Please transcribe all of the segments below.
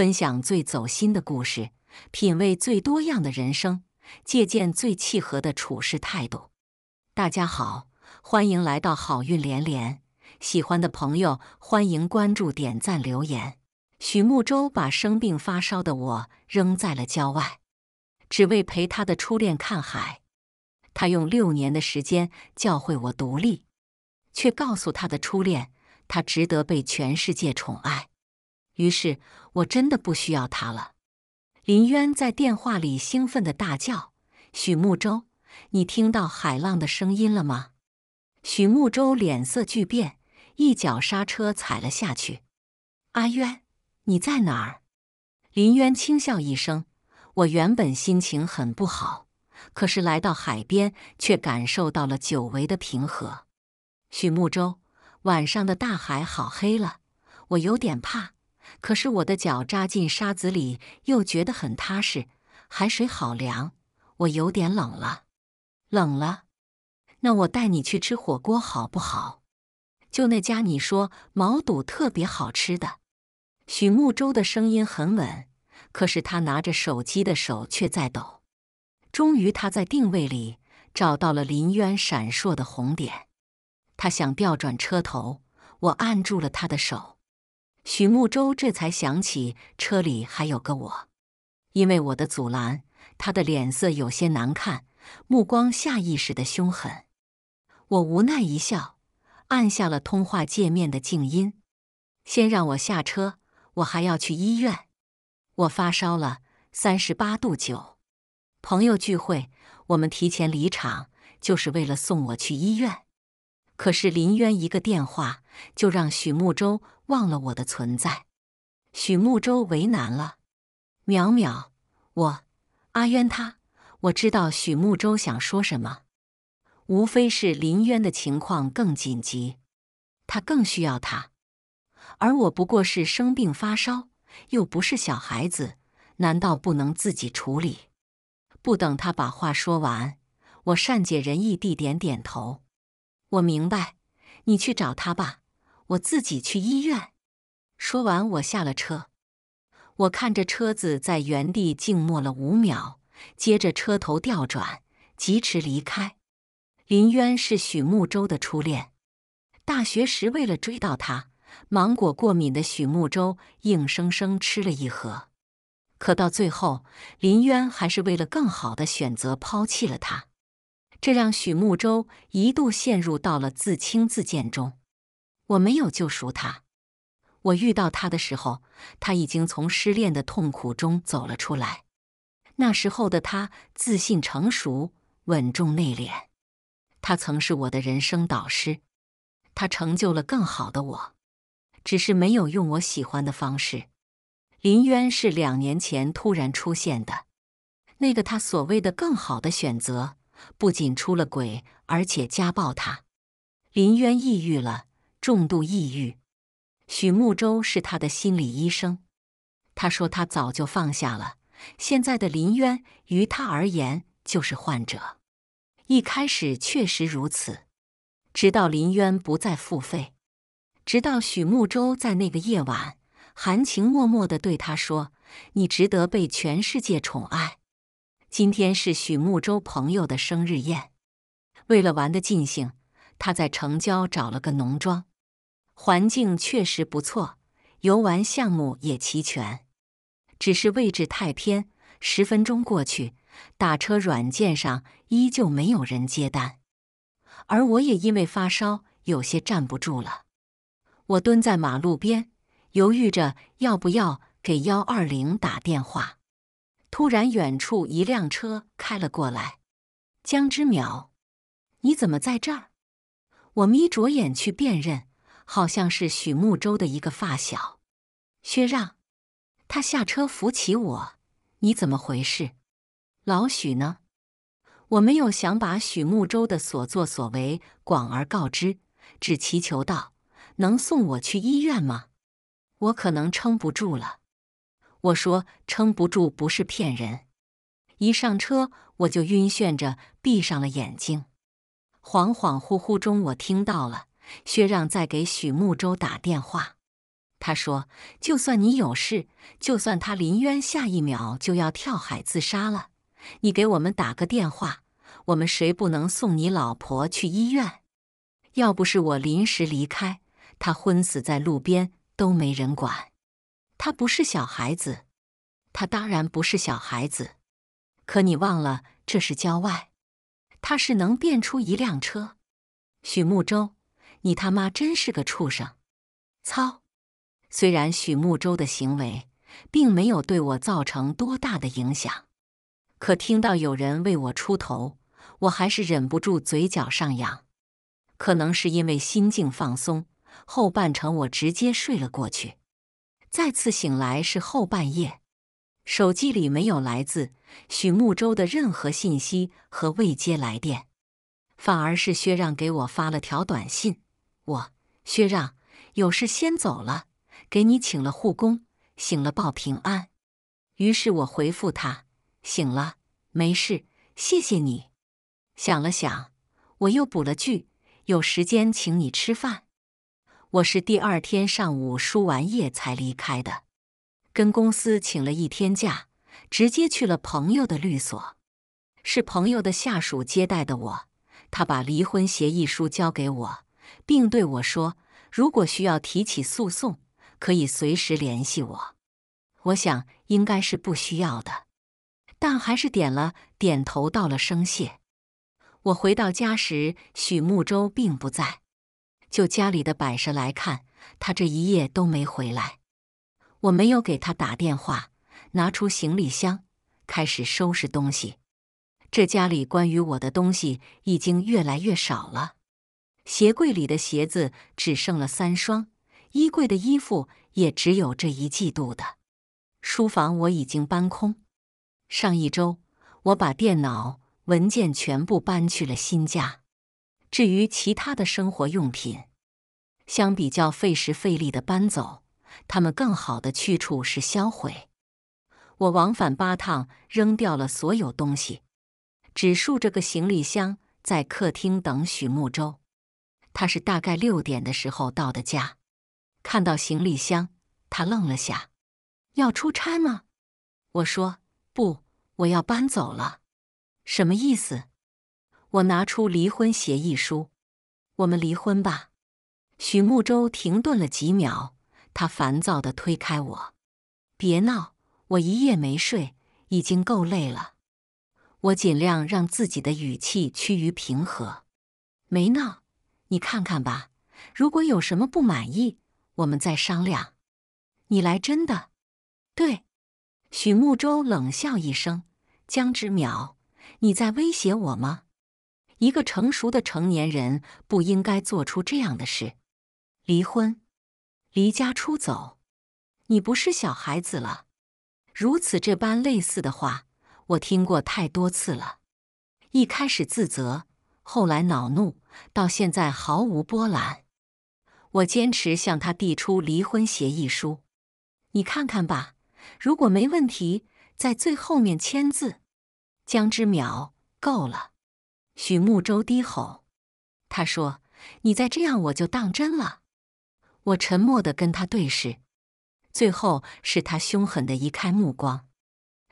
分享最走心的故事，品味最多样的人生，借鉴最契合的处事态度。大家好，欢迎来到好运连连。喜欢的朋友，欢迎关注、点赞、留言。许慕舟把生病发烧的我扔在了郊外，只为陪他的初恋看海。他用六年的时间教会我独立，却告诉他的初恋，他值得被全世界宠爱。于是，我真的不需要他了。林渊在电话里兴奋地大叫：“许慕洲，你听到海浪的声音了吗？”许慕洲脸色巨变，一脚刹车踩了下去。“阿渊，你在哪儿？”林渊轻笑一声：“我原本心情很不好，可是来到海边，却感受到了久违的平和。”许慕洲：“晚上的大海好黑了，我有点怕。”可是我的脚扎进沙子里，又觉得很踏实。海水好凉，我有点冷了，冷了。那我带你去吃火锅好不好？就那家你说毛肚特别好吃的。许慕洲的声音很稳，可是他拿着手机的手却在抖。终于，他在定位里找到了林渊闪烁的红点。他想调转车头，我按住了他的手。许慕洲这才想起车里还有个我，因为我的阻拦，他的脸色有些难看，目光下意识的凶狠。我无奈一笑，按下了通话界面的静音。先让我下车，我还要去医院。我发烧了，三十八度九。朋友聚会，我们提前离场就是为了送我去医院。可是林渊一个电话，就让许慕洲。忘了我的存在，许慕洲为难了。淼淼，我阿渊他，我知道许慕洲想说什么，无非是林渊的情况更紧急，他更需要他，而我不过是生病发烧，又不是小孩子，难道不能自己处理？不等他把话说完，我善解人意地点点头，我明白，你去找他吧。我自己去医院。说完，我下了车。我看着车子在原地静默了五秒，接着车头调转，疾驰离开。林渊是许慕洲的初恋。大学时，为了追到他，芒果过敏的许慕洲硬生生吃了一盒。可到最后，林渊还是为了更好的选择抛弃了他，这让许慕洲一度陷入到了自轻自贱中。我没有救赎他，我遇到他的时候，他已经从失恋的痛苦中走了出来。那时候的他自信、成熟、稳重、内敛。他曾是我的人生导师，他成就了更好的我，只是没有用我喜欢的方式。林渊是两年前突然出现的，那个他所谓的更好的选择，不仅出了轨，而且家暴他。林渊抑郁了。重度抑郁，许慕洲是他的心理医生。他说他早就放下了，现在的林渊于他而言就是患者。一开始确实如此，直到林渊不再付费，直到许慕洲在那个夜晚含情脉脉的对他说：“你值得被全世界宠爱。”今天是许慕洲朋友的生日宴，为了玩的尽兴，他在城郊找了个农庄。环境确实不错，游玩项目也齐全，只是位置太偏，十分钟过去，打车软件上依旧没有人接单，而我也因为发烧有些站不住了。我蹲在马路边，犹豫着要不要给幺二零打电话。突然，远处一辆车开了过来。江之淼，你怎么在这儿？我眯着眼去辨认。好像是许慕洲的一个发小，薛让。他下车扶起我。你怎么回事？老许呢？我没有想把许慕洲的所作所为广而告之，只祈求道：“能送我去医院吗？我可能撑不住了。”我说：“撑不住不是骗人。”一上车我就晕眩着，闭上了眼睛。恍恍惚惚中，我听到了。薛让在给许慕洲打电话，他说：“就算你有事，就算他林渊下一秒就要跳海自杀了，你给我们打个电话，我们谁不能送你老婆去医院？要不是我临时离开，他昏死在路边都没人管。他不是小孩子，他当然不是小孩子。可你忘了，这是郊外，他是能变出一辆车。”许慕洲。你他妈真是个畜生！操！虽然许慕洲的行为并没有对我造成多大的影响，可听到有人为我出头，我还是忍不住嘴角上扬。可能是因为心境放松，后半程我直接睡了过去。再次醒来是后半夜，手机里没有来自许慕洲的任何信息和未接来电，反而是薛让给我发了条短信。我薛让有事先走了，给你请了护工，醒了报平安。于是我回复他醒了，没事，谢谢你。想了想，我又补了句：有时间请你吃饭。我是第二天上午输完液才离开的，跟公司请了一天假，直接去了朋友的律所。是朋友的下属接待的我，他把离婚协议书交给我。并对我说：“如果需要提起诉讼，可以随时联系我。”我想应该是不需要的，但还是点了点头，道了声谢。我回到家时，许慕洲并不在。就家里的摆设来看，他这一夜都没回来。我没有给他打电话，拿出行李箱，开始收拾东西。这家里关于我的东西已经越来越少了。鞋柜里的鞋子只剩了三双，衣柜的衣服也只有这一季度的。书房我已经搬空，上一周我把电脑文件全部搬去了新家。至于其他的生活用品，相比较费时费力的搬走，他们更好的去处是销毁。我往返八趟，扔掉了所有东西，只竖着个行李箱在客厅等许慕洲。他是大概六点的时候到的家，看到行李箱，他愣了下。要出差吗？我说不，我要搬走了。什么意思？我拿出离婚协议书。我们离婚吧。许慕舟停顿了几秒，他烦躁的推开我。别闹，我一夜没睡，已经够累了。我尽量让自己的语气趋于平和。没闹。你看看吧，如果有什么不满意，我们再商量。你来真的？对，许慕洲冷笑一声：“江之淼，你在威胁我吗？一个成熟的成年人不应该做出这样的事。离婚，离家出走，你不是小孩子了。如此这般类似的话，我听过太多次了。一开始自责。”后来恼怒，到现在毫无波澜。我坚持向他递出离婚协议书，你看看吧。如果没问题，在最后面签字。江之淼，够了！许慕洲低吼。他说：“你再这样，我就当真了。”我沉默地跟他对视，最后是他凶狠地移开目光。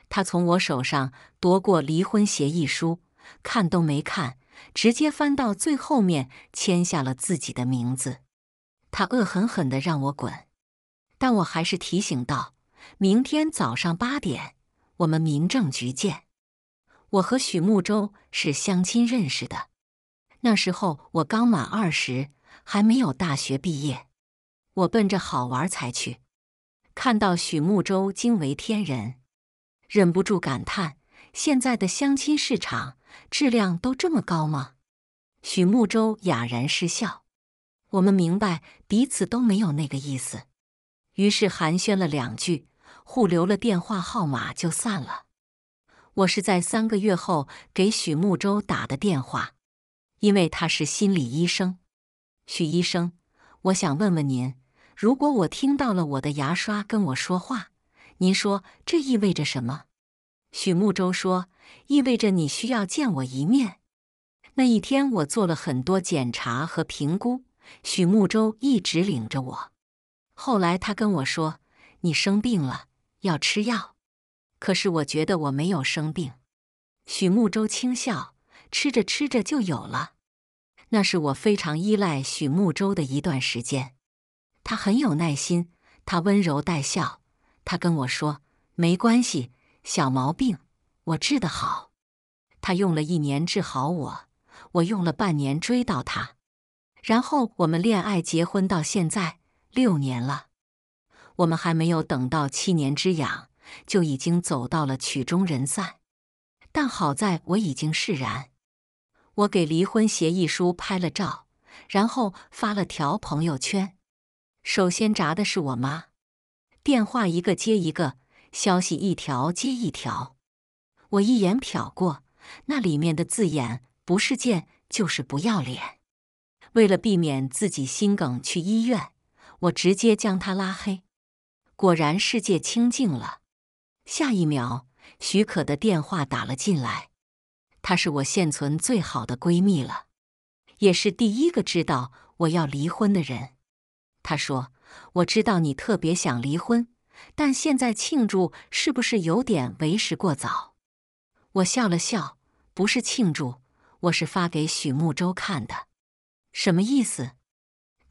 他从我手上夺过离婚协议书，看都没看。直接翻到最后面，签下了自己的名字。他恶狠狠地让我滚，但我还是提醒道：“明天早上八点，我们民政局见。”我和许慕洲是相亲认识的。那时候我刚满二十，还没有大学毕业。我奔着好玩才去，看到许慕洲惊为天人，忍不住感叹：现在的相亲市场。质量都这么高吗？许慕洲哑然失笑。我们明白彼此都没有那个意思，于是寒暄了两句，互留了电话号码就散了。我是在三个月后给许慕洲打的电话，因为他是心理医生。许医生，我想问问您，如果我听到了我的牙刷跟我说话，您说这意味着什么？许慕洲说。意味着你需要见我一面。那一天，我做了很多检查和评估。许慕洲一直领着我。后来，他跟我说：“你生病了，要吃药。”可是，我觉得我没有生病。许慕洲轻笑：“吃着吃着就有了。”那是我非常依赖许慕洲的一段时间。他很有耐心，他温柔带笑，他跟我说：“没关系，小毛病。”我治得好，他用了一年治好我，我用了半年追到他，然后我们恋爱、结婚到现在六年了，我们还没有等到七年之痒，就已经走到了曲终人散。但好在我已经释然，我给离婚协议书拍了照，然后发了条朋友圈。首先砸的是我妈，电话一个接一个，消息一条接一条。我一眼瞟过那里面的字眼，不是贱就是不要脸。为了避免自己心梗去医院，我直接将他拉黑。果然，世界清静了。下一秒，许可的电话打了进来。她是我现存最好的闺蜜了，也是第一个知道我要离婚的人。她说：“我知道你特别想离婚，但现在庆祝是不是有点为时过早？”我笑了笑，不是庆祝，我是发给许慕洲看的，什么意思？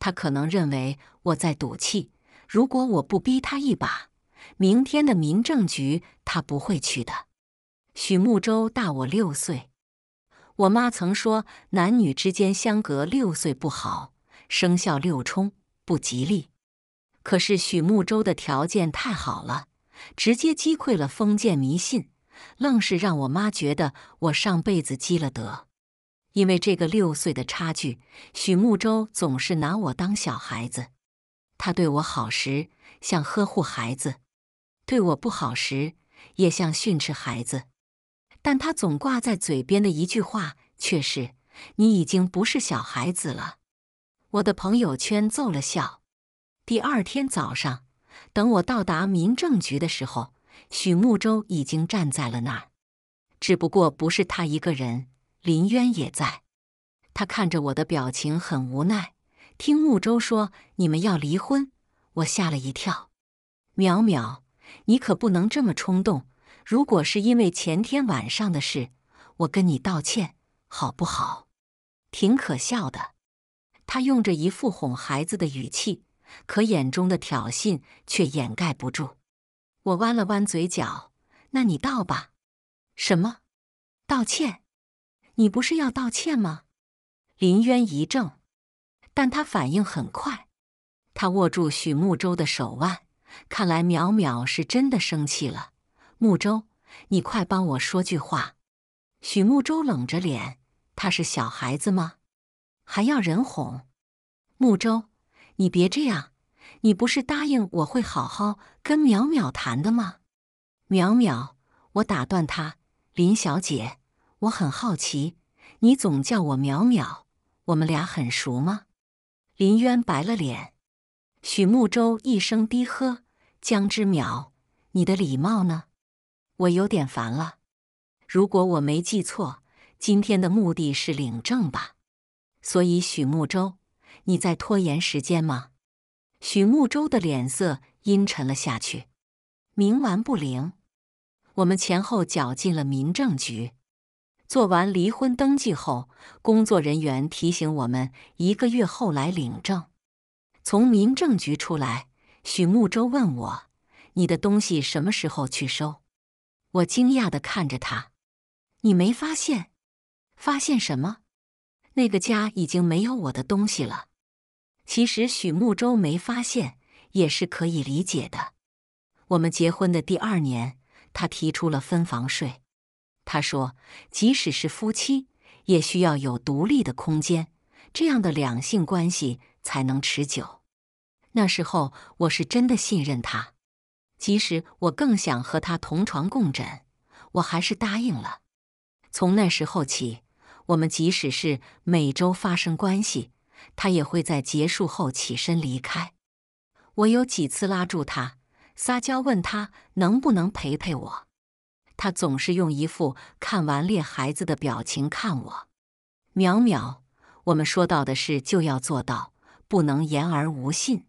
他可能认为我在赌气。如果我不逼他一把，明天的民政局他不会去的。许慕洲大我六岁，我妈曾说男女之间相隔六岁不好，生肖六冲不吉利。可是许慕洲的条件太好了，直接击溃了封建迷信。愣是让我妈觉得我上辈子积了德，因为这个六岁的差距，许慕洲总是拿我当小孩子。他对我好时像呵护孩子，对我不好时也像训斥孩子。但他总挂在嘴边的一句话却是：“你已经不是小孩子了。”我的朋友圈奏了笑。第二天早上，等我到达民政局的时候。许慕洲已经站在了那儿，只不过不是他一个人，林渊也在。他看着我的表情很无奈。听慕舟说你们要离婚，我吓了一跳。淼淼，你可不能这么冲动。如果是因为前天晚上的事，我跟你道歉，好不好？挺可笑的。他用着一副哄孩子的语气，可眼中的挑衅却掩盖不住。我弯了弯嘴角，那你道吧。什么？道歉？你不是要道歉吗？林渊一怔，但他反应很快，他握住许慕洲的手腕。看来淼淼是真的生气了。慕洲，你快帮我说句话。许慕洲冷着脸，他是小孩子吗？还要人哄？慕洲，你别这样。你不是答应我会好好跟淼淼谈的吗？淼淼，我打断他。林小姐，我很好奇，你总叫我淼淼，我们俩很熟吗？林渊白了脸。许慕洲一声低喝：“江之淼，你的礼貌呢？”我有点烦了。如果我没记错，今天的目的是领证吧？所以，许慕洲，你在拖延时间吗？许慕洲的脸色阴沉了下去，冥顽不灵。我们前后搅进了民政局，做完离婚登记后，工作人员提醒我们一个月后来领证。从民政局出来，许慕洲问我：“你的东西什么时候去收？”我惊讶地看着他：“你没发现？发现什么？那个家已经没有我的东西了。”其实许慕舟没发现也是可以理解的。我们结婚的第二年，他提出了分房睡。他说，即使是夫妻，也需要有独立的空间，这样的两性关系才能持久。那时候我是真的信任他，即使我更想和他同床共枕，我还是答应了。从那时候起，我们即使是每周发生关系。他也会在结束后起身离开。我有几次拉住他撒娇，问他能不能陪陪我，他总是用一副看顽劣孩子的表情看我。淼淼，我们说到的事就要做到，不能言而无信。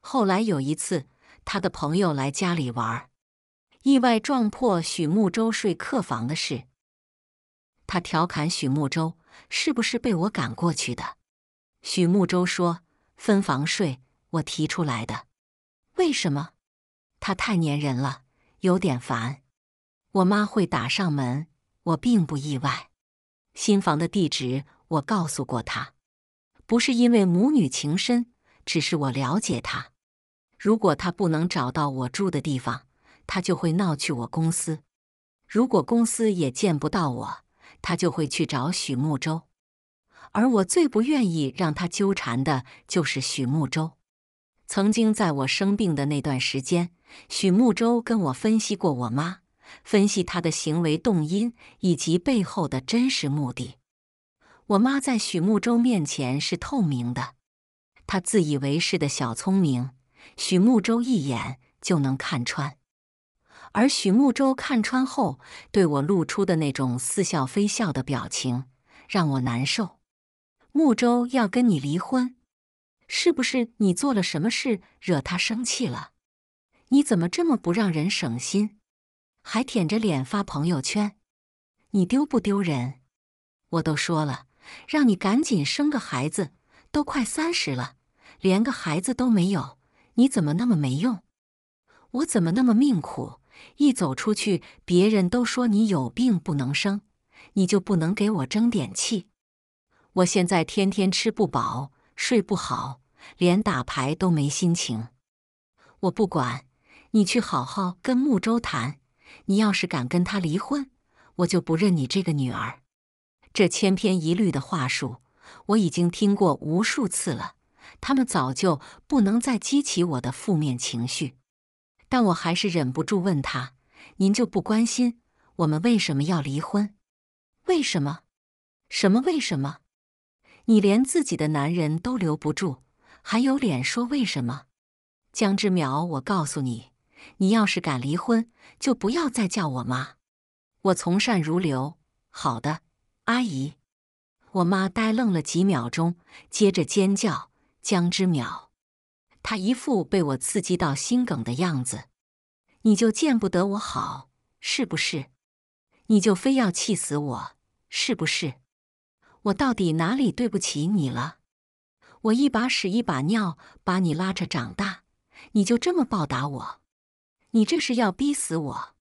后来有一次，他的朋友来家里玩，意外撞破许慕洲睡客房的事，他调侃许慕洲是不是被我赶过去的。许慕洲说：“分房睡，我提出来的。为什么？他太粘人了，有点烦。我妈会打上门，我并不意外。新房的地址我告诉过他，不是因为母女情深，只是我了解他。如果他不能找到我住的地方，他就会闹去我公司；如果公司也见不到我，他就会去找许慕洲。”而我最不愿意让他纠缠的就是许慕洲。曾经在我生病的那段时间，许慕洲跟我分析过我妈，分析她的行为动因以及背后的真实目的。我妈在许慕洲面前是透明的，她自以为是的小聪明，许慕洲一眼就能看穿。而许慕洲看穿后，对我露出的那种似笑非笑的表情，让我难受。穆舟要跟你离婚，是不是你做了什么事惹他生气了？你怎么这么不让人省心，还舔着脸发朋友圈？你丢不丢人？我都说了，让你赶紧生个孩子，都快三十了，连个孩子都没有，你怎么那么没用？我怎么那么命苦？一走出去，别人都说你有病不能生，你就不能给我争点气？我现在天天吃不饱，睡不好，连打牌都没心情。我不管，你去好好跟穆周谈。你要是敢跟他离婚，我就不认你这个女儿。这千篇一律的话术我已经听过无数次了，他们早就不能再激起我的负面情绪。但我还是忍不住问他：“您就不关心我们为什么要离婚？为什么？什么为什么？”你连自己的男人都留不住，还有脸说为什么？江之淼，我告诉你，你要是敢离婚，就不要再叫我妈。我从善如流。好的，阿姨。我妈呆愣了几秒钟，接着尖叫：“江之淼！”她一副被我刺激到心梗的样子。你就见不得我好，是不是？你就非要气死我，是不是？我到底哪里对不起你了？我一把屎一把尿把你拉着长大，你就这么报答我？你这是要逼死我？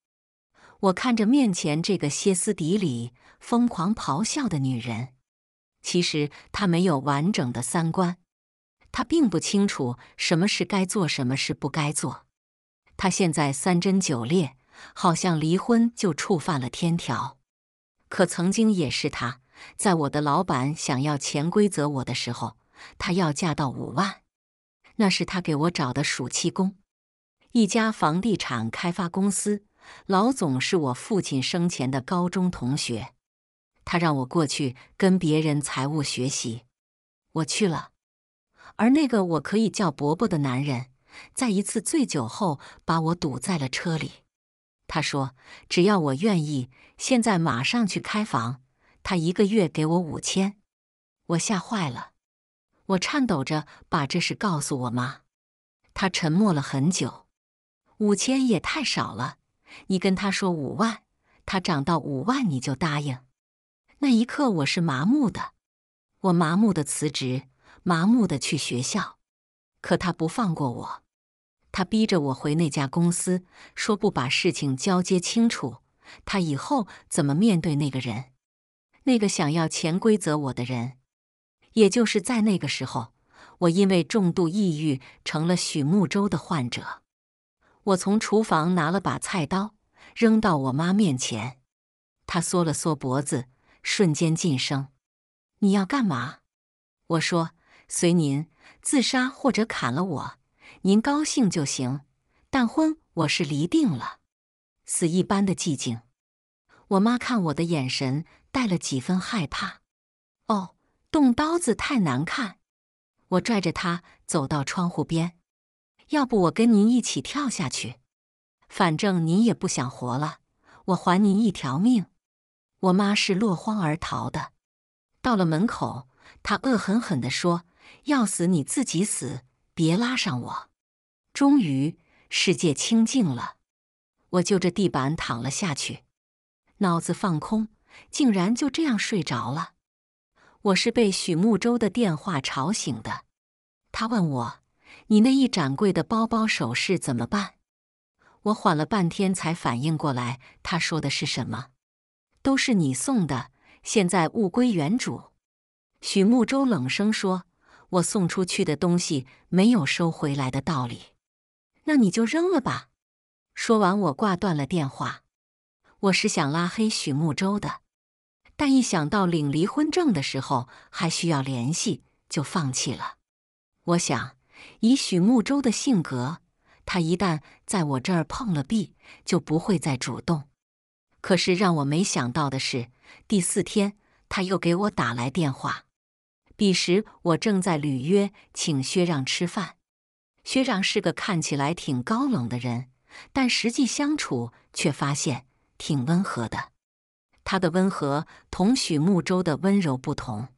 我看着面前这个歇斯底里、疯狂咆哮的女人，其实她没有完整的三观，她并不清楚什么是该做，什么是不该做。她现在三贞九烈，好像离婚就触犯了天条，可曾经也是她。在我的老板想要潜规则我的时候，他要价到五万，那是他给我找的暑期工，一家房地产开发公司，老总是我父亲生前的高中同学，他让我过去跟别人财务学习，我去了。而那个我可以叫伯伯的男人，在一次醉酒后把我堵在了车里，他说只要我愿意，现在马上去开房。他一个月给我五千，我吓坏了。我颤抖着把这事告诉我妈，她沉默了很久。五千也太少了，你跟他说五万，他涨到五万你就答应。那一刻我是麻木的，我麻木的辞职，麻木的去学校。可他不放过我，他逼着我回那家公司，说不把事情交接清楚，他以后怎么面对那个人？那个想要潜规则我的人，也就是在那个时候，我因为重度抑郁成了许慕洲的患者。我从厨房拿了把菜刀，扔到我妈面前。她缩了缩脖子，瞬间噤声。你要干嘛？我说：随您，自杀或者砍了我，您高兴就行。但婚我是离定了。死一般的寂静。我妈看我的眼神。带了几分害怕。哦，动刀子太难看。我拽着他走到窗户边，要不我跟您一起跳下去，反正您也不想活了，我还您一条命。我妈是落荒而逃的。到了门口，他恶狠狠的说：“要死你自己死，别拉上我。”终于，世界清静了。我就着地板躺了下去，脑子放空。竟然就这样睡着了。我是被许慕洲的电话吵醒的。他问我：“你那一展柜的包包首饰怎么办？”我缓了半天才反应过来，他说的是什么？都是你送的，现在物归原主。许慕洲冷声说：“我送出去的东西没有收回来的道理，那你就扔了吧。”说完，我挂断了电话。我是想拉黑许慕洲的。但一想到领离婚证的时候还需要联系，就放弃了。我想，以许慕洲的性格，他一旦在我这儿碰了壁，就不会再主动。可是让我没想到的是，第四天他又给我打来电话。彼时我正在履约，请薛让吃饭。薛让是个看起来挺高冷的人，但实际相处却发现挺温和的。他的温和同许慕洲的温柔不同，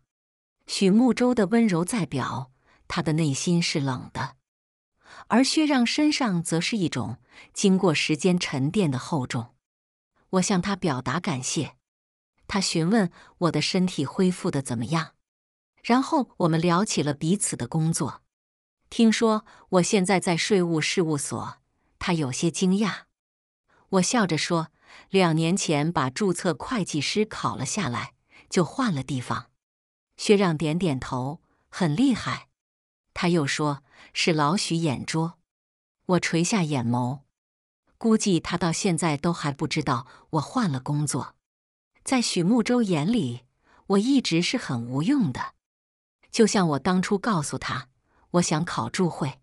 许慕洲的温柔在表，他的内心是冷的；而薛让身上则是一种经过时间沉淀的厚重。我向他表达感谢，他询问我的身体恢复的怎么样，然后我们聊起了彼此的工作。听说我现在在税务事务所，他有些惊讶。我笑着说。两年前把注册会计师考了下来，就换了地方。薛让点点头，很厉害。他又说：“是老许眼拙。”我垂下眼眸，估计他到现在都还不知道我换了工作。在许慕洲眼里，我一直是很无用的。就像我当初告诉他，我想考注会。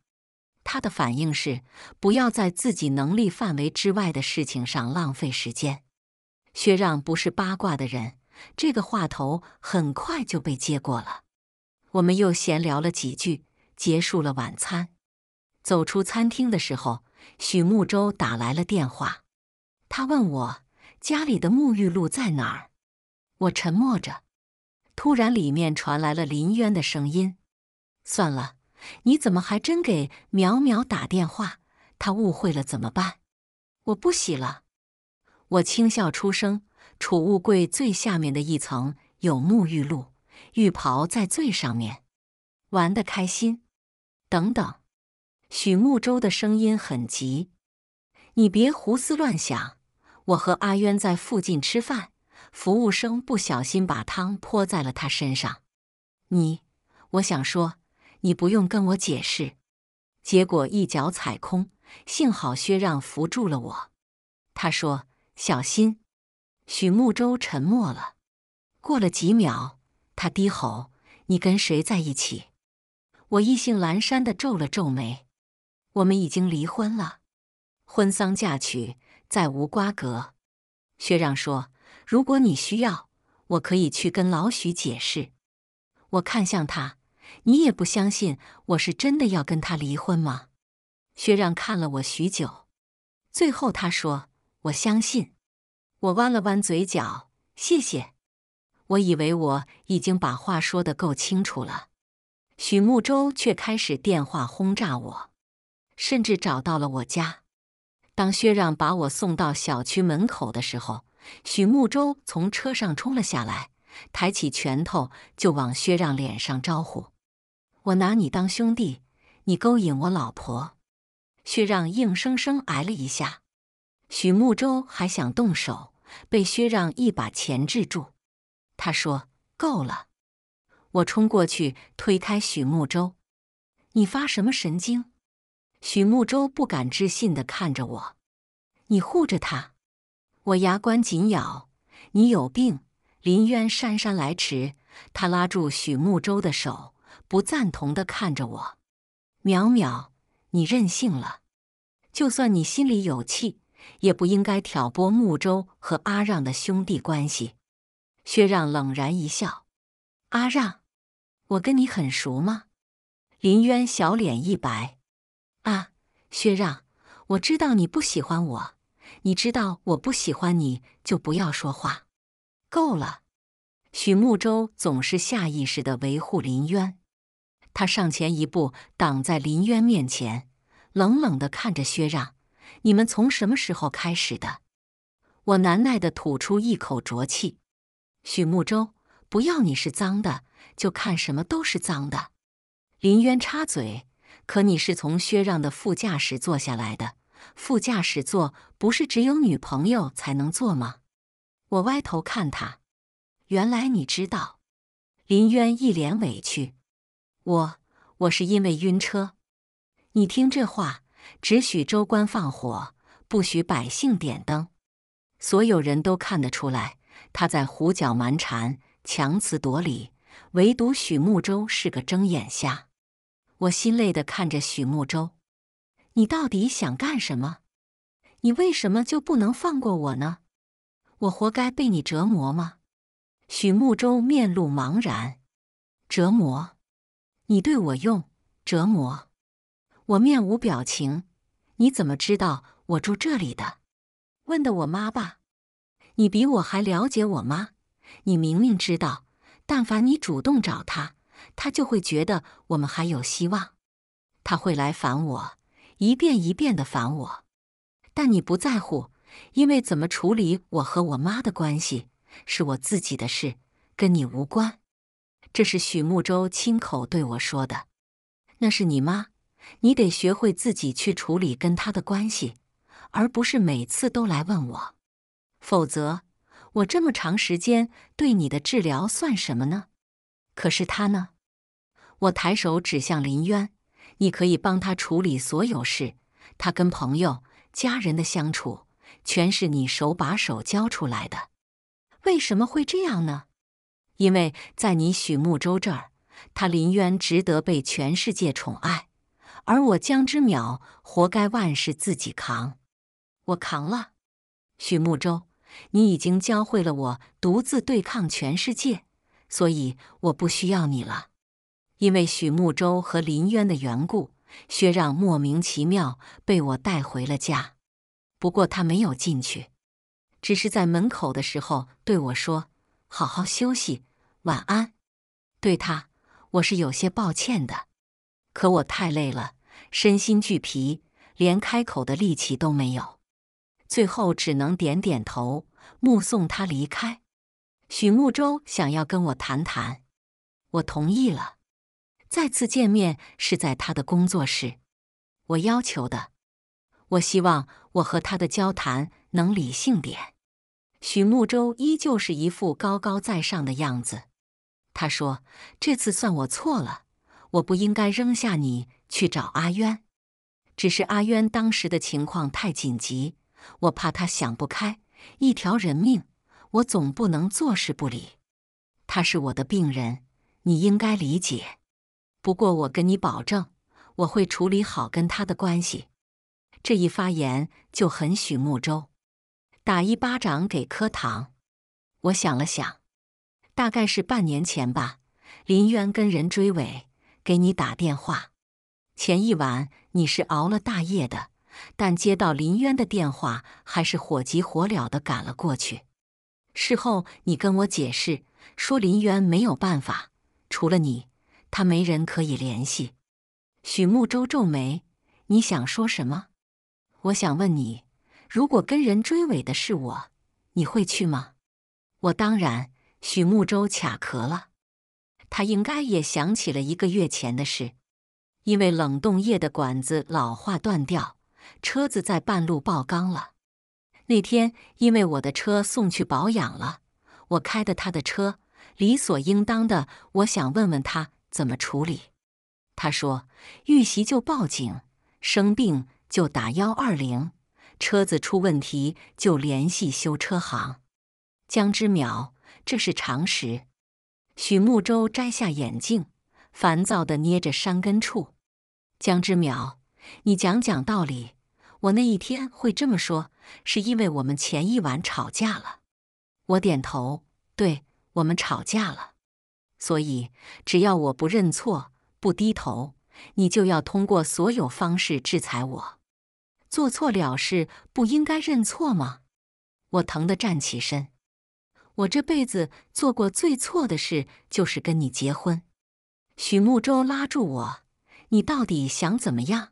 他的反应是：不要在自己能力范围之外的事情上浪费时间。薛让不是八卦的人，这个话头很快就被接过了。我们又闲聊了几句，结束了晚餐。走出餐厅的时候，许慕舟打来了电话，他问我家里的沐浴露在哪儿。我沉默着，突然里面传来了林渊的声音：“算了。”你怎么还真给淼淼打电话？她误会了怎么办？我不洗了。我轻笑出声。储物柜最下面的一层有沐浴露，浴袍在最上面。玩得开心。等等，许慕洲的声音很急。你别胡思乱想。我和阿渊在附近吃饭，服务生不小心把汤泼在了他身上。你，我想说。你不用跟我解释，结果一脚踩空，幸好薛让扶住了我。他说：“小心。”许慕洲沉默了，过了几秒，他低吼：“你跟谁在一起？”我意兴阑珊的皱了皱眉：“我们已经离婚了，婚丧嫁娶再无瓜葛。”薛让说：“如果你需要，我可以去跟老许解释。”我看向他。你也不相信我是真的要跟他离婚吗？薛让看了我许久，最后他说：“我相信。”我弯了弯嘴角，谢谢。我以为我已经把话说的够清楚了，许慕洲却开始电话轰炸我，甚至找到了我家。当薛让把我送到小区门口的时候，许慕洲从车上冲了下来，抬起拳头就往薛让脸上招呼。我拿你当兄弟，你勾引我老婆，薛让硬生生挨了一下。许慕洲还想动手，被薛让一把钳制住。他说：“够了！”我冲过去推开许慕洲：“你发什么神经？”许慕洲不敢置信的看着我：“你护着他？”我牙关紧咬：“你有病！”林渊姗姗来迟，他拉住许慕洲的手。不赞同的看着我，淼淼，你任性了。就算你心里有气，也不应该挑拨慕周和阿让的兄弟关系。薛让冷然一笑：“阿让，我跟你很熟吗？”林渊小脸一白：“啊，薛让，我知道你不喜欢我。你知道我不喜欢你就不要说话。够了。”许慕洲总是下意识地维护林渊。他上前一步，挡在林渊面前，冷冷地看着薛让：“你们从什么时候开始的？”我难耐的吐出一口浊气。许慕洲，不要你是脏的，就看什么都是脏的。林渊插嘴：“可你是从薛让的副驾驶坐下来的，副驾驶座不是只有女朋友才能坐吗？”我歪头看他，原来你知道。林渊一脸委屈。我我是因为晕车，你听这话，只许州官放火，不许百姓点灯。所有人都看得出来，他在胡搅蛮缠、强词夺理，唯独许慕洲是个睁眼瞎。我心累的看着许慕洲，你到底想干什么？你为什么就不能放过我呢？我活该被你折磨吗？许慕洲面露茫然，折磨。你对我用折磨，我面无表情。你怎么知道我住这里的？问的我妈吧。你比我还了解我妈。你明明知道，但凡你主动找她，她就会觉得我们还有希望，他会来烦我，一遍一遍的烦我。但你不在乎，因为怎么处理我和我妈的关系是我自己的事，跟你无关。这是许慕洲亲口对我说的。那是你妈，你得学会自己去处理跟她的关系，而不是每次都来问我。否则，我这么长时间对你的治疗算什么呢？可是他呢？我抬手指向林渊，你可以帮他处理所有事，他跟朋友、家人的相处，全是你手把手教出来的。为什么会这样呢？因为在你许慕舟这儿，他林渊值得被全世界宠爱，而我江之淼活该万事自己扛。我扛了，许慕舟，你已经教会了我独自对抗全世界，所以我不需要你了。因为许慕舟和林渊的缘故，薛让莫名其妙被我带回了家。不过他没有进去，只是在门口的时候对我说。好好休息，晚安。对他，我是有些抱歉的，可我太累了，身心俱疲，连开口的力气都没有，最后只能点点头，目送他离开。许慕舟想要跟我谈谈，我同意了。再次见面是在他的工作室，我要求的。我希望我和他的交谈能理性点。许慕舟依旧是一副高高在上的样子。他说：“这次算我错了，我不应该扔下你去找阿渊。只是阿渊当时的情况太紧急，我怕他想不开，一条人命，我总不能坐视不理。他是我的病人，你应该理解。不过我跟你保证，我会处理好跟他的关系。”这一发言就很许慕舟。打一巴掌给颗糖。我想了想，大概是半年前吧。林渊跟人追尾，给你打电话。前一晚你是熬了大夜的，但接到林渊的电话，还是火急火燎的赶了过去。事后你跟我解释说，林渊没有办法，除了你，他没人可以联系。许慕洲皱眉：“你想说什么？”我想问你。如果跟人追尾的是我，你会去吗？我当然。许慕洲卡壳了，他应该也想起了一个月前的事，因为冷冻液的管子老化断掉，车子在半路爆缸了。那天因为我的车送去保养了，我开的他的车，理所应当的，我想问问他怎么处理。他说：遇袭就报警，生病就打幺二零。车子出问题就联系修车行，江之淼，这是常识。许慕舟摘下眼镜，烦躁地捏着山根处。江之淼，你讲讲道理。我那一天会这么说，是因为我们前一晚吵架了。我点头，对，我们吵架了。所以，只要我不认错、不低头，你就要通过所有方式制裁我。做错了事不应该认错吗？我疼得站起身。我这辈子做过最错的事就是跟你结婚。许慕洲拉住我：“你到底想怎么样？”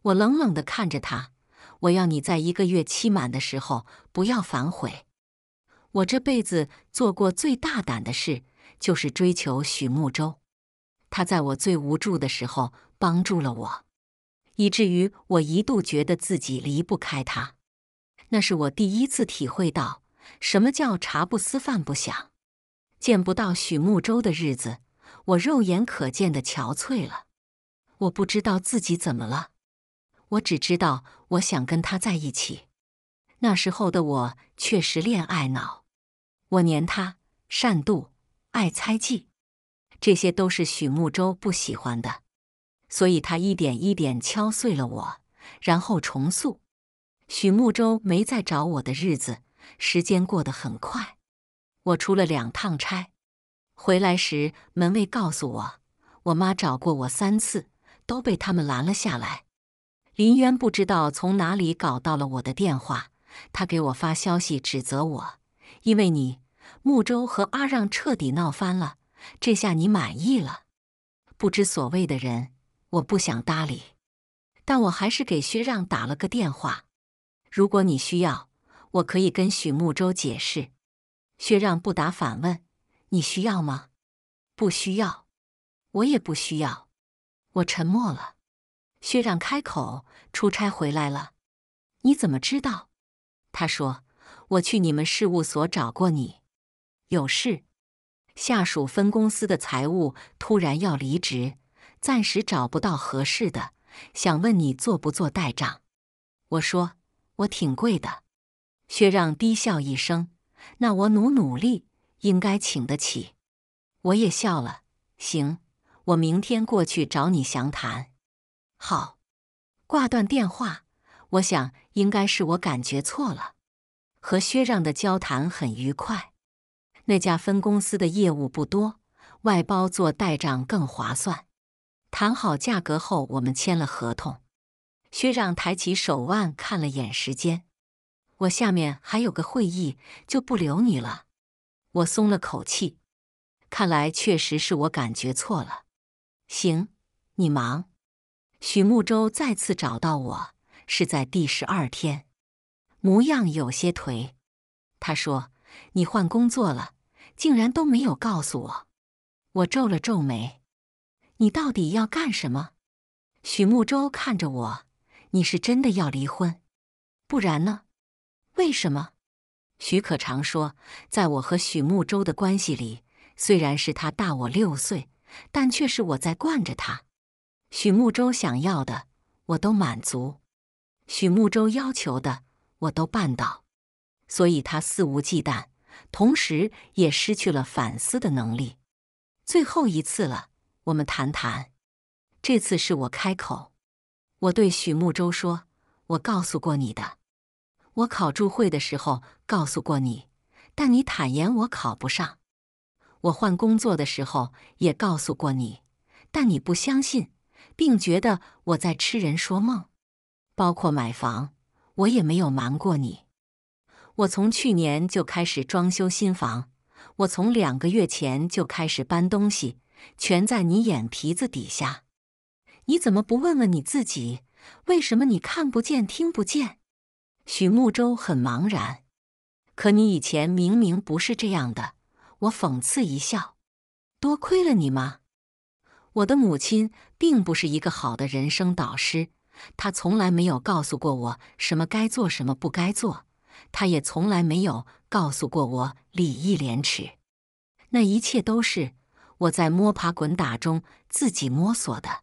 我冷冷的看着他：“我要你在一个月期满的时候不要反悔。”我这辈子做过最大胆的事就是追求许慕洲，他在我最无助的时候帮助了我。以至于我一度觉得自己离不开他，那是我第一次体会到什么叫茶不思饭不想。见不到许慕洲的日子，我肉眼可见的憔悴了。我不知道自己怎么了，我只知道我想跟他在一起。那时候的我确实恋爱脑，我黏他、善妒、爱猜忌，这些都是许慕洲不喜欢的。所以他一点一点敲碎了我，然后重塑。许慕洲没再找我的日子，时间过得很快。我出了两趟差，回来时门卫告诉我，我妈找过我三次，都被他们拦了下来。林渊不知道从哪里搞到了我的电话，他给我发消息指责我，因为你，慕洲和阿让彻底闹翻了，这下你满意了？不知所谓的人。我不想搭理，但我还是给薛让打了个电话。如果你需要，我可以跟许慕舟解释。薛让不答，反问：“你需要吗？”“不需要。”“我也不需要。”我沉默了。薛让开口：“出差回来了？你怎么知道？”他说：“我去你们事务所找过你，有事。下属分公司的财务突然要离职。”暂时找不到合适的，想问你做不做代账？我说我挺贵的。薛让低笑一声：“那我努努力，应该请得起。”我也笑了。行，我明天过去找你详谈。好，挂断电话。我想应该是我感觉错了。和薛让的交谈很愉快。那家分公司的业务不多，外包做代账更划算。谈好价格后，我们签了合同。薛让抬起手腕看了眼时间，我下面还有个会议，就不留你了。我松了口气，看来确实是我感觉错了。行，你忙。许慕洲再次找到我，是在第十二天，模样有些颓。他说：“你换工作了，竟然都没有告诉我。”我皱了皱眉。你到底要干什么？许慕洲看着我，你是真的要离婚？不然呢？为什么？许可常说，在我和许慕洲的关系里，虽然是他大我六岁，但却是我在惯着他。许慕洲想要的我都满足，许慕洲要求的我都办到，所以他肆无忌惮，同时也失去了反思的能力。最后一次了。我们谈谈，这次是我开口。我对许慕洲说：“我告诉过你的，我考注会的时候告诉过你，但你坦言我考不上。我换工作的时候也告诉过你，但你不相信，并觉得我在痴人说梦。包括买房，我也没有瞒过你。我从去年就开始装修新房，我从两个月前就开始搬东西。”全在你眼皮子底下，你怎么不问问你自己？为什么你看不见、听不见？许慕洲很茫然。可你以前明明不是这样的。我讽刺一笑：“多亏了你吗？”我的母亲并不是一个好的人生导师，她从来没有告诉过我什么该做、什么不该做，她也从来没有告诉过我礼义廉耻。那一切都是……我在摸爬滚打中自己摸索的，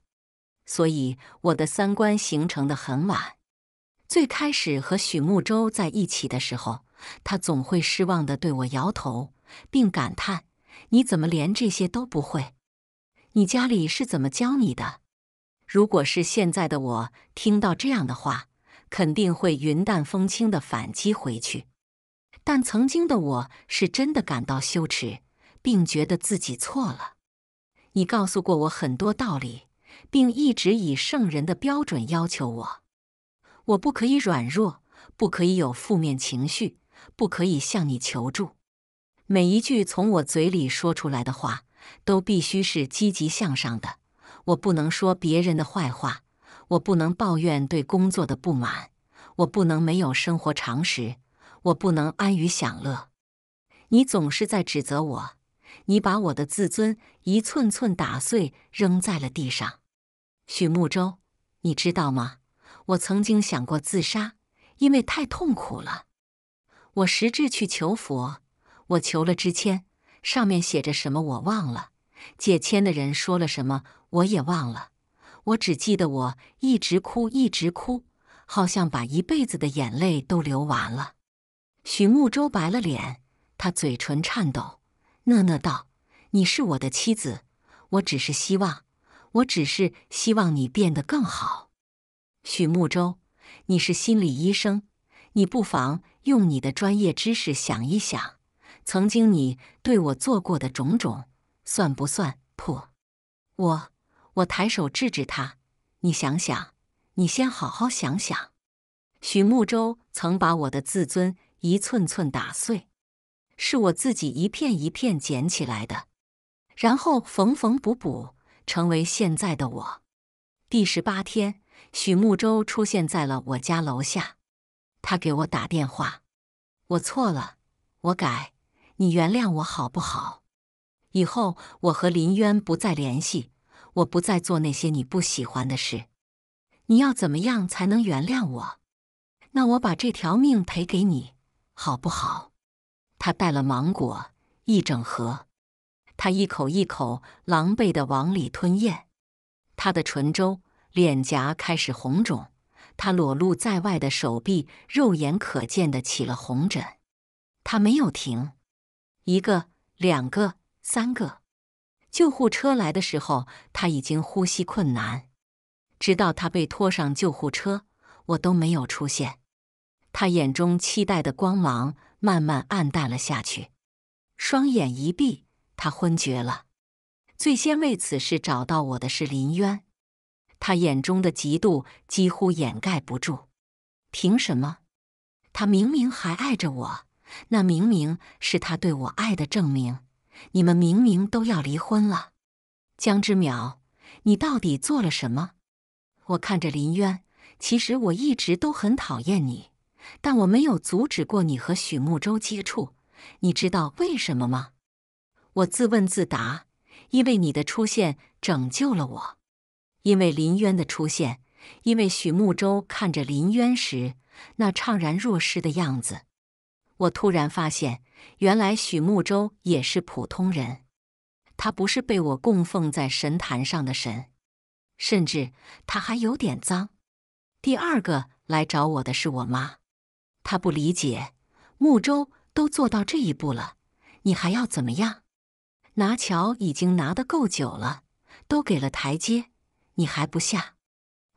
所以我的三观形成的很晚。最开始和许慕洲在一起的时候，他总会失望的对我摇头，并感叹：“你怎么连这些都不会？你家里是怎么教你的？”如果是现在的我听到这样的话，肯定会云淡风轻的反击回去。但曾经的我是真的感到羞耻。并觉得自己错了。你告诉过我很多道理，并一直以圣人的标准要求我。我不可以软弱，不可以有负面情绪，不可以向你求助。每一句从我嘴里说出来的话，都必须是积极向上的。我不能说别人的坏话，我不能抱怨对工作的不满，我不能没有生活常识，我不能安于享乐。你总是在指责我。你把我的自尊一寸寸打碎，扔在了地上，许慕洲，你知道吗？我曾经想过自杀，因为太痛苦了。我实质去求佛，我求了支签，上面写着什么我忘了，解签的人说了什么我也忘了，我只记得我一直哭，一直哭，好像把一辈子的眼泪都流完了。许慕洲白了脸，他嘴唇颤抖。讷讷道：“你是我的妻子，我只是希望，我只是希望你变得更好。”许慕洲，你是心理医生，你不妨用你的专业知识想一想，曾经你对我做过的种种，算不算破？我，我抬手制止他。你想想，你先好好想想。许慕洲曾把我的自尊一寸寸打碎。是我自己一片一片捡起来的，然后缝缝补补，成为现在的我。第十八天，许慕洲出现在了我家楼下。他给我打电话：“我错了，我改，你原谅我好不好？以后我和林渊不再联系，我不再做那些你不喜欢的事。你要怎么样才能原谅我？那我把这条命赔给你，好不好？”他带了芒果一整盒，他一口一口狼狈的往里吞咽，他的唇周、脸颊开始红肿，他裸露在外的手臂肉眼可见的起了红疹。他没有停，一个、两个、三个。救护车来的时候，他已经呼吸困难。直到他被拖上救护车，我都没有出现。他眼中期待的光芒。慢慢暗淡了下去，双眼一闭，他昏厥了。最先为此事找到我的是林渊，他眼中的嫉妒几乎掩盖不住。凭什么？他明明还爱着我，那明明是他对我爱的证明。你们明明都要离婚了，江之淼，你到底做了什么？我看着林渊，其实我一直都很讨厌你。但我没有阻止过你和许慕洲接触，你知道为什么吗？我自问自答：因为你的出现拯救了我，因为林渊的出现，因为许慕洲看着林渊时那怅然若失的样子，我突然发现，原来许慕洲也是普通人，他不是被我供奉在神坛上的神，甚至他还有点脏。第二个来找我的是我妈。他不理解，穆舟都做到这一步了，你还要怎么样？拿桥已经拿得够久了，都给了台阶，你还不下？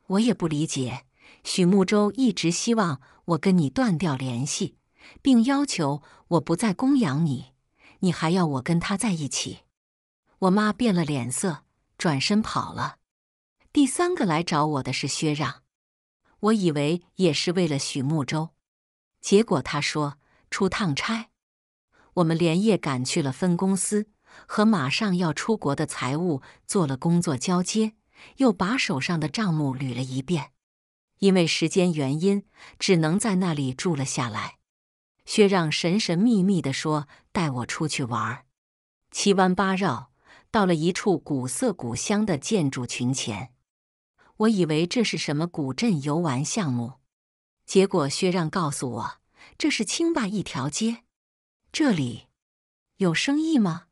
我也不理解，许穆舟一直希望我跟你断掉联系，并要求我不再供养你，你还要我跟他在一起？我妈变了脸色，转身跑了。第三个来找我的是薛让，我以为也是为了许穆舟。结果他说出趟差，我们连夜赶去了分公司，和马上要出国的财务做了工作交接，又把手上的账目捋了一遍。因为时间原因，只能在那里住了下来。薛让神神秘秘的说：“带我出去玩儿。”七弯八绕，到了一处古色古香的建筑群前，我以为这是什么古镇游玩项目。结果，薛让告诉我，这是清坝一条街，这里有生意吗？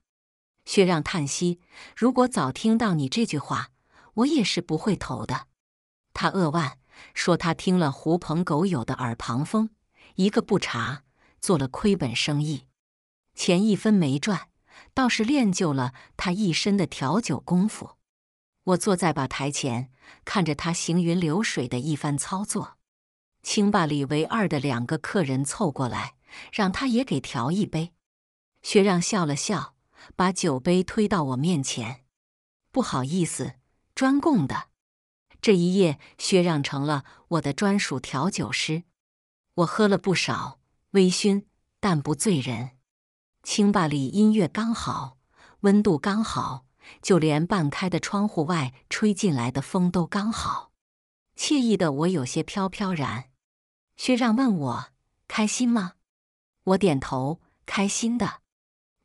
薛让叹息：“如果早听到你这句话，我也是不会投的。”他扼腕说：“他听了狐朋狗友的耳旁风，一个不查，做了亏本生意，钱一分没赚，倒是练就了他一身的调酒功夫。”我坐在吧台前，看着他行云流水的一番操作。清吧里唯二的两个客人凑过来，让他也给调一杯。薛让笑了笑，把酒杯推到我面前。不好意思，专供的。这一夜，薛让成了我的专属调酒师。我喝了不少，微醺但不醉人。清吧里音乐刚好，温度刚好，就连半开的窗户外吹进来的风都刚好。惬意的我有些飘飘然。薛让问我开心吗？我点头，开心的。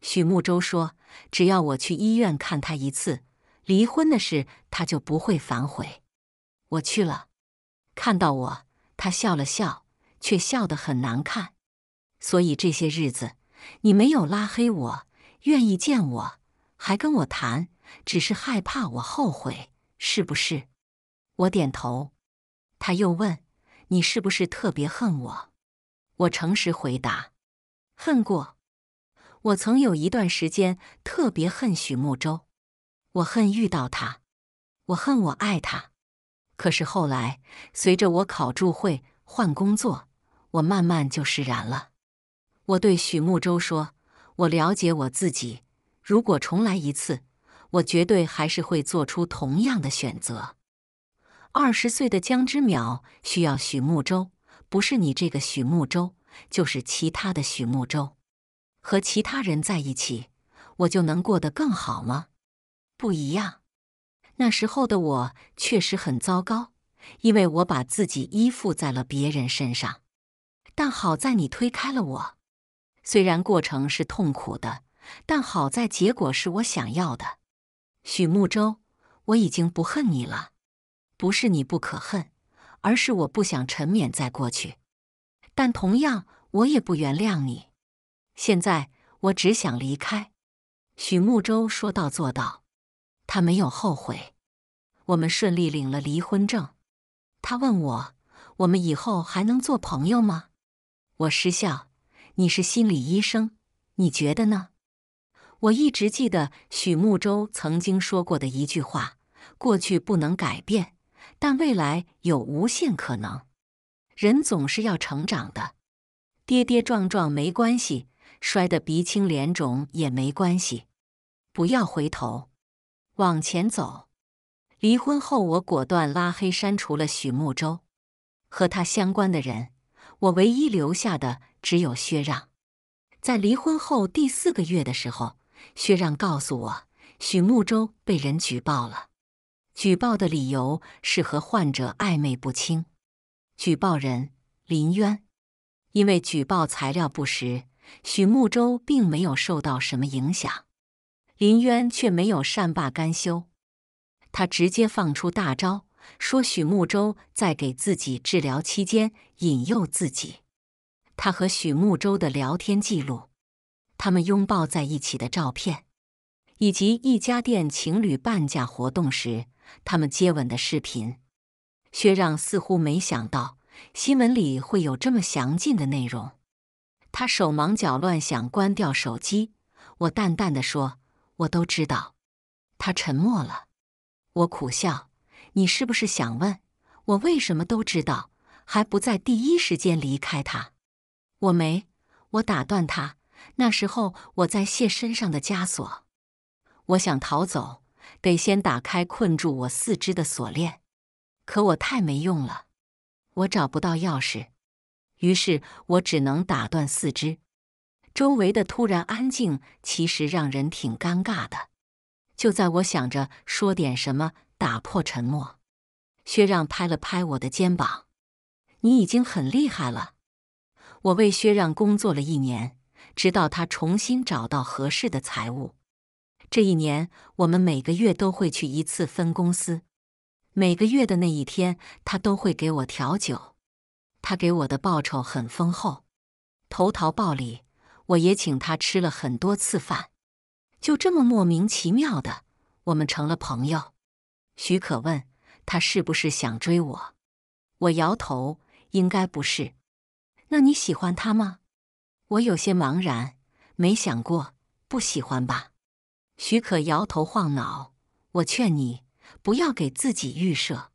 许慕洲说：“只要我去医院看他一次，离婚的事他就不会反悔。”我去了，看到我，他笑了笑，却笑得很难看。所以这些日子，你没有拉黑我，愿意见我，还跟我谈，只是害怕我后悔，是不是？我点头。他又问。你是不是特别恨我？我诚实回答，恨过。我曾有一段时间特别恨许慕洲，我恨遇到他，我恨我爱他。可是后来，随着我考注会、换工作，我慢慢就释然了。我对许慕洲说：“我了解我自己，如果重来一次，我绝对还是会做出同样的选择。”二十岁的江之淼需要许慕舟，不是你这个许慕舟，就是其他的许慕舟，和其他人在一起，我就能过得更好吗？不一样。那时候的我确实很糟糕，因为我把自己依附在了别人身上。但好在你推开了我，虽然过程是痛苦的，但好在结果是我想要的。许慕舟，我已经不恨你了。不是你不可恨，而是我不想沉湎在过去。但同样，我也不原谅你。现在，我只想离开。许慕舟说到做到，他没有后悔。我们顺利领了离婚证。他问我：“我们以后还能做朋友吗？”我失笑：“你是心理医生，你觉得呢？”我一直记得许慕舟曾经说过的一句话：“过去不能改变。”但未来有无限可能，人总是要成长的，跌跌撞撞没关系，摔得鼻青脸肿也没关系，不要回头，往前走。离婚后，我果断拉黑删除了许慕洲和他相关的人，我唯一留下的只有薛让。在离婚后第四个月的时候，薛让告诉我，许慕洲被人举报了。举报的理由是和患者暧昧不清。举报人林渊因为举报材料不实，许慕洲并没有受到什么影响。林渊却没有善罢甘休，他直接放出大招，说许慕洲在给自己治疗期间引诱自己。他和许慕洲的聊天记录，他们拥抱在一起的照片，以及一家店情侣半价活动时。他们接吻的视频，薛让似乎没想到新闻里会有这么详尽的内容。他手忙脚乱想关掉手机。我淡淡的说：“我都知道。”他沉默了。我苦笑：“你是不是想问我为什么都知道，还不在第一时间离开他？”我没，我打断他：“那时候我在卸身上的枷锁，我想逃走。”得先打开困住我四肢的锁链，可我太没用了，我找不到钥匙，于是我只能打断四肢。周围的突然安静，其实让人挺尴尬的。就在我想着说点什么打破沉默，薛让拍了拍我的肩膀：“你已经很厉害了。”我为薛让工作了一年，直到他重新找到合适的财务。这一年，我们每个月都会去一次分公司。每个月的那一天，他都会给我调酒。他给我的报酬很丰厚，投桃报李，我也请他吃了很多次饭。就这么莫名其妙的，我们成了朋友。许可问：“他是不是想追我？”我摇头：“应该不是。”“那你喜欢他吗？”我有些茫然：“没想过，不喜欢吧。”许可摇头晃脑，我劝你不要给自己预设，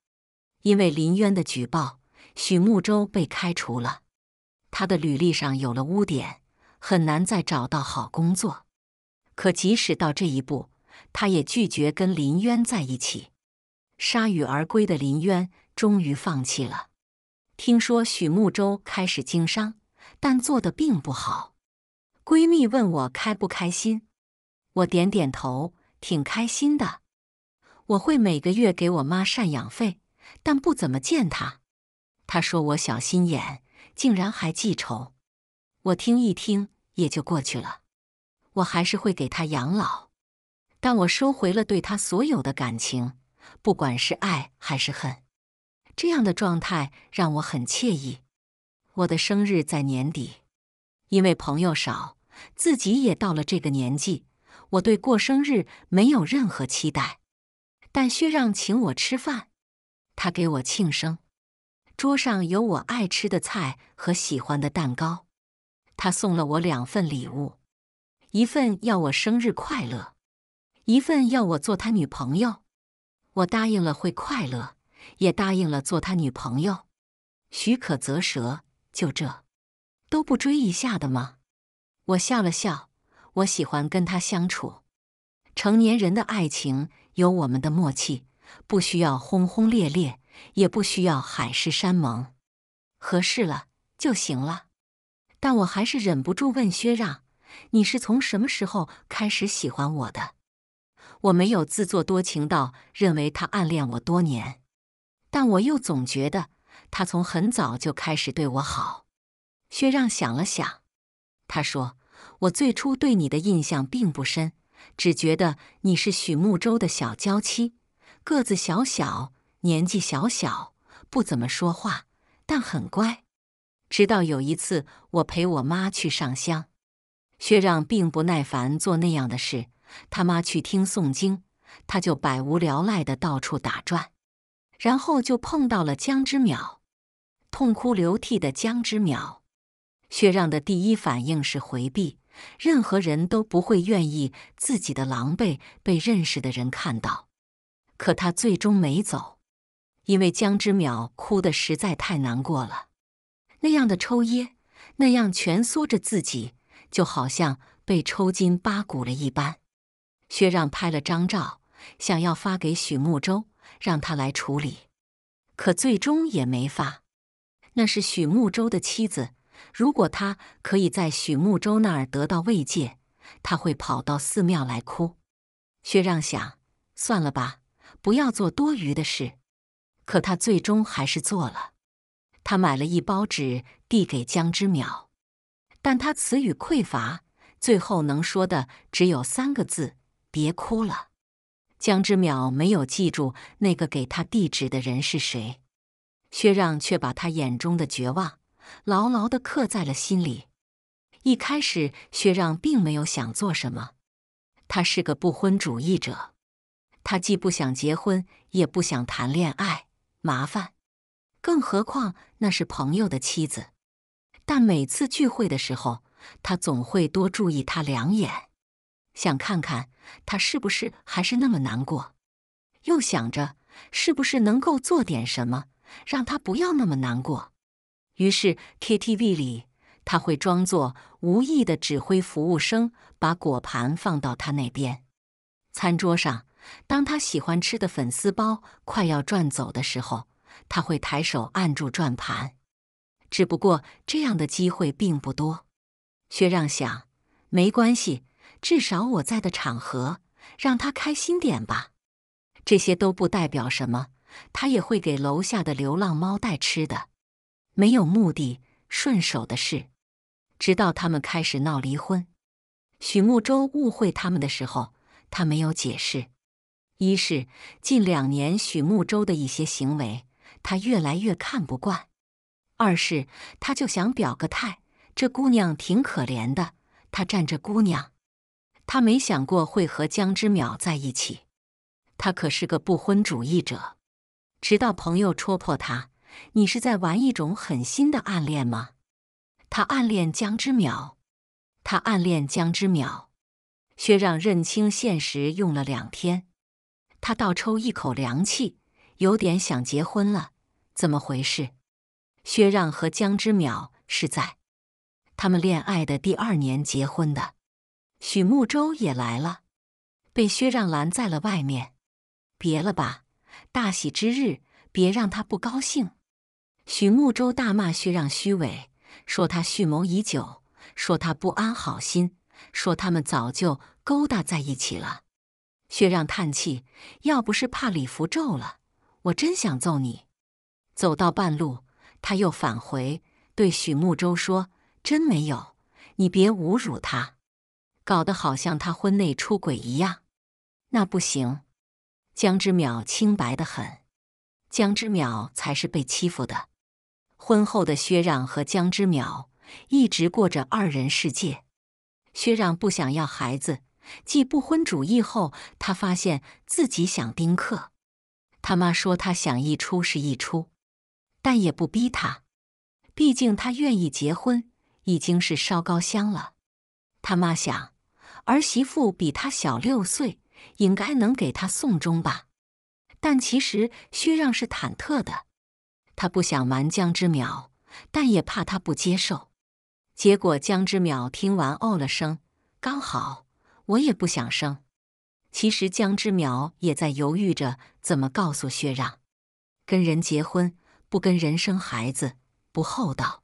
因为林渊的举报，许慕洲被开除了，他的履历上有了污点，很难再找到好工作。可即使到这一步，他也拒绝跟林渊在一起。铩羽而归的林渊终于放弃了。听说许慕洲开始经商，但做的并不好。闺蜜问我开不开心。我点点头，挺开心的。我会每个月给我妈赡养费，但不怎么见她。她说我小心眼，竟然还记仇。我听一听也就过去了。我还是会给她养老，但我收回了对她所有的感情，不管是爱还是恨。这样的状态让我很惬意。我的生日在年底，因为朋友少，自己也到了这个年纪。我对过生日没有任何期待，但薛让请我吃饭，他给我庆生，桌上有我爱吃的菜和喜欢的蛋糕，他送了我两份礼物，一份要我生日快乐，一份要我做他女朋友，我答应了会快乐，也答应了做他女朋友。许可则舌，就这都不追一下的吗？我笑了笑。我喜欢跟他相处。成年人的爱情有我们的默契，不需要轰轰烈烈，也不需要海誓山盟，合适了就行了。但我还是忍不住问薛让：“你是从什么时候开始喜欢我的？”我没有自作多情到认为他暗恋我多年，但我又总觉得他从很早就开始对我好。薛让想了想，他说。我最初对你的印象并不深，只觉得你是许慕洲的小娇妻，个子小小，年纪小小，不怎么说话，但很乖。直到有一次，我陪我妈去上香，薛让并不耐烦做那样的事，他妈去听诵经，他就百无聊赖的到处打转，然后就碰到了江之淼，痛哭流涕的江之淼。薛让的第一反应是回避。任何人都不会愿意自己的狼狈被认识的人看到，可他最终没走，因为江之淼哭的实在太难过了，那样的抽噎，那样蜷缩着自己，就好像被抽筋扒骨了一般。薛让拍了张照，想要发给许慕洲，让他来处理，可最终也没发。那是许慕洲的妻子。如果他可以在许慕洲那儿得到慰藉，他会跑到寺庙来哭。薛让想，算了吧，不要做多余的事。可他最终还是做了。他买了一包纸，递给江之淼，但他词语匮乏，最后能说的只有三个字：“别哭了。”江之淼没有记住那个给他递纸的人是谁，薛让却把他眼中的绝望。牢牢地刻在了心里。一开始，薛让并没有想做什么。他是个不婚主义者，他既不想结婚，也不想谈恋爱，麻烦。更何况那是朋友的妻子。但每次聚会的时候，他总会多注意他两眼，想看看他是不是还是那么难过，又想着是不是能够做点什么，让他不要那么难过。于是 KTV 里，他会装作无意的指挥服务生把果盘放到他那边。餐桌上，当他喜欢吃的粉丝包快要转走的时候，他会抬手按住转盘。只不过这样的机会并不多。薛让想，没关系，至少我在的场合让他开心点吧。这些都不代表什么，他也会给楼下的流浪猫带吃的。没有目的，顺手的事。直到他们开始闹离婚，许慕洲误会他们的时候，他没有解释。一是近两年许慕洲的一些行为，他越来越看不惯；二是他就想表个态，这姑娘挺可怜的，他占着姑娘，他没想过会和江之淼在一起，他可是个不婚主义者。直到朋友戳破他。你是在玩一种很新的暗恋吗？他暗恋江之淼，他暗恋江之淼。薛让认清现实用了两天，他倒抽一口凉气，有点想结婚了。怎么回事？薛让和江之淼是在他们恋爱的第二年结婚的。许慕洲也来了，被薛让拦在了外面。别了吧，大喜之日，别让他不高兴。许慕洲大骂薛让虚伪，说他蓄谋已久，说他不安好心，说他们早就勾搭在一起了。薛让叹气，要不是怕李福咒了，我真想揍你。走到半路，他又返回对许慕洲说：“真没有，你别侮辱他，搞得好像他婚内出轨一样。那不行，江之淼清白的很，江之淼才是被欺负的。”婚后的薛让和江之淼一直过着二人世界。薛让不想要孩子，继不婚主义后，他发现自己想丁克。他妈说他想一出是一出，但也不逼他，毕竟他愿意结婚已经是烧高香了。他妈想儿媳妇比他小六岁，应该能给他送终吧。但其实薛让是忐忑的。他不想瞒江之淼，但也怕他不接受。结果江之淼听完，哦了声：“刚好，我也不想生。”其实江之淼也在犹豫着怎么告诉薛让，跟人结婚不跟人生孩子不厚道。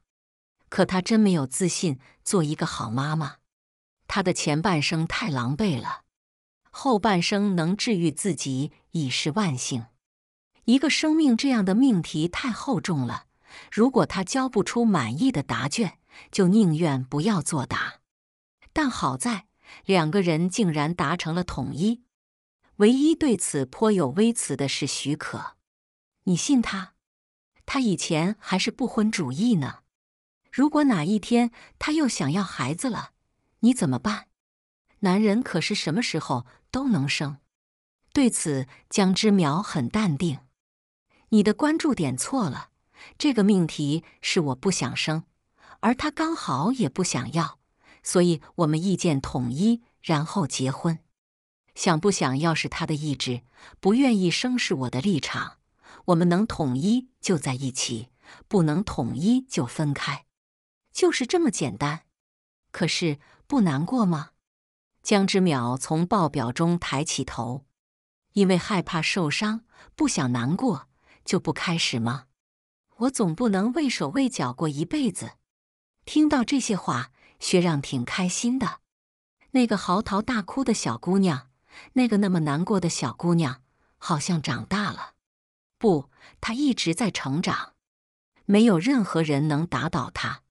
可他真没有自信做一个好妈妈，他的前半生太狼狈了，后半生能治愈自己已是万幸。一个生命这样的命题太厚重了，如果他交不出满意的答卷，就宁愿不要作答。但好在两个人竟然达成了统一。唯一对此颇有微词的是许可，你信他？他以前还是不婚主义呢。如果哪一天他又想要孩子了，你怎么办？男人可是什么时候都能生。对此，江之苗很淡定。你的关注点错了。这个命题是我不想生，而他刚好也不想要，所以我们意见统一，然后结婚。想不想要是他的意志，不愿意生是我的立场。我们能统一就在一起，不能统一就分开，就是这么简单。可是不难过吗？江之淼从报表中抬起头，因为害怕受伤，不想难过。就不开始吗？我总不能畏手畏脚过一辈子。听到这些话，薛让挺开心的。那个嚎啕大哭的小姑娘，那个那么难过的小姑娘，好像长大了。不，她一直在成长，没有任何人能打倒她。